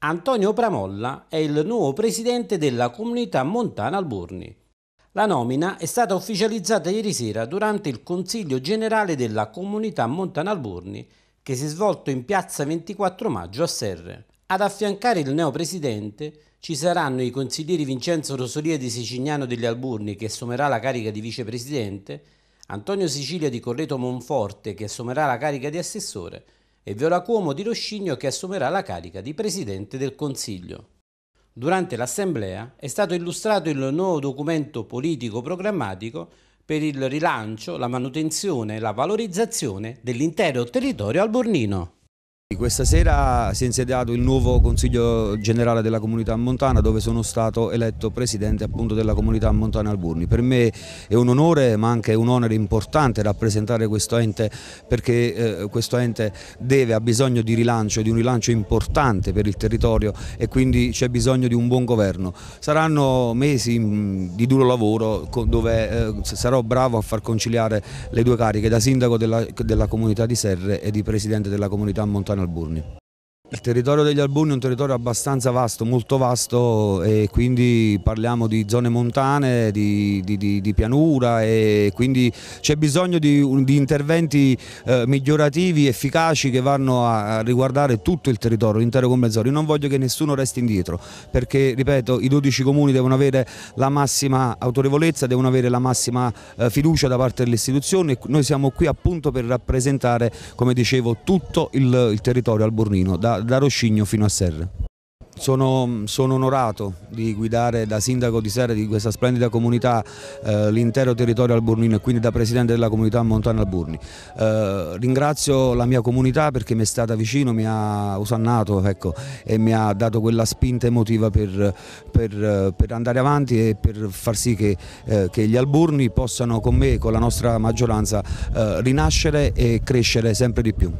Antonio Pramolla è il nuovo presidente della comunità montana Alburni. La nomina è stata ufficializzata ieri sera durante il Consiglio Generale della Comunità Montana Alburni che si è svolto in piazza 24 maggio a Serre. Ad affiancare il neo presidente ci saranno i consiglieri Vincenzo Rosolia di Sicignano degli Alburni che assumerà la carica di vicepresidente, Antonio Sicilia di Correto Monforte che assumerà la carica di assessore e Viola Cuomo di Roscigno che assumerà la carica di Presidente del Consiglio. Durante l'assemblea è stato illustrato il nuovo documento politico programmatico per il rilancio, la manutenzione e la valorizzazione dell'intero territorio albornino. Questa sera si è insediato il nuovo Consiglio Generale della Comunità Montana dove sono stato eletto Presidente appunto della Comunità Montana Alburni. Per me è un onore ma anche un onere importante rappresentare questo ente perché eh, questo ente deve, ha bisogno di rilancio, di un rilancio importante per il territorio e quindi c'è bisogno di un buon governo. Saranno mesi mm, di duro lavoro dove eh, sarò bravo a far conciliare le due cariche da sindaco della, della comunità di Serre e di Presidente della Comunità Montana Alburni. Il territorio degli Albuni è un territorio abbastanza vasto, molto vasto e quindi parliamo di zone montane, di, di, di, di pianura e quindi c'è bisogno di, interventi eh, migliorativi, efficaci che vanno a, a riguardare tutto il territorio, l'intero comprensorio. Non voglio che nessuno resti indietro perché, ripeto, i 12 comuni devono avere la massima autorevolezza, devono avere la massima eh, fiducia da parte delle istituzioni e noi siamo qui appunto per rappresentare, come dicevo, tutto il, il territorio alburnino. Da, da, Roscigno fino a Serra. Sono, sono, onorato di guidare da sindaco di Serra di questa splendida comunità eh, l'intero territorio alburnino e quindi da presidente della comunità Montana Alburni. Eh, ringrazio la mia comunità perché mi è stata vicino, mi ha usannato ecco, e mi ha dato quella spinta emotiva per, per, per andare avanti e per far sì che, eh, che, gli alburni possano con me e con la nostra maggioranza eh, rinascere e crescere sempre di più.